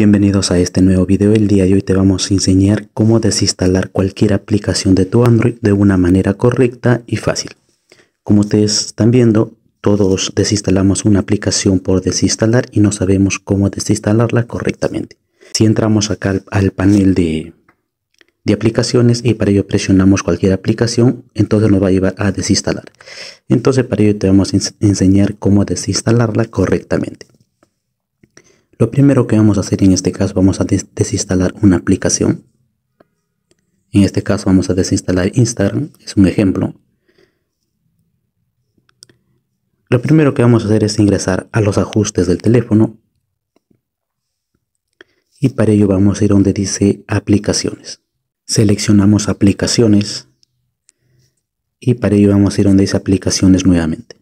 Bienvenidos a este nuevo video, el día de hoy te vamos a enseñar cómo desinstalar cualquier aplicación de tu Android de una manera correcta y fácil. Como ustedes están viendo, todos desinstalamos una aplicación por desinstalar y no sabemos cómo desinstalarla correctamente. Si entramos acá al, panel de, aplicaciones y para ello presionamos cualquier aplicación, entonces nos va a llevar a desinstalar. Entonces para ello te vamos a enseñar cómo desinstalarla correctamente. Lo primero que vamos a hacer en este caso, vamos a desinstalar una aplicación. En este caso vamos a desinstalar Instagram, es un ejemplo. Lo primero que vamos a hacer es ingresar a los ajustes del teléfono. Y para ello vamos a ir donde dice aplicaciones. Seleccionamos aplicaciones. Y para ello vamos a ir donde dice aplicaciones nuevamente.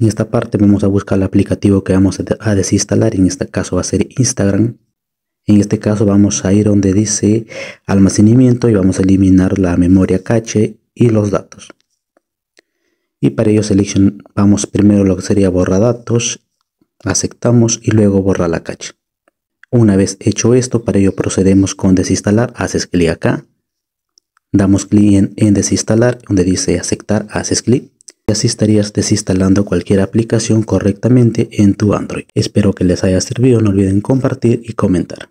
En esta parte vamos a buscar el aplicativo que vamos a desinstalar, en este caso va a ser Instagram. En este caso vamos a ir donde dice almacenamiento y vamos a eliminar la memoria cache y los datos. Y para ello seleccionamos primero lo que sería Borrar datos, aceptamos y luego borra la cache. Una vez hecho esto, para ello procedemos con desinstalar, haces clic acá, damos clic en desinstalar, donde dice aceptar, haces clic y así estarías desinstalando cualquier aplicación correctamente en tu Android. Espero que les haya servido, no olviden compartir y comentar.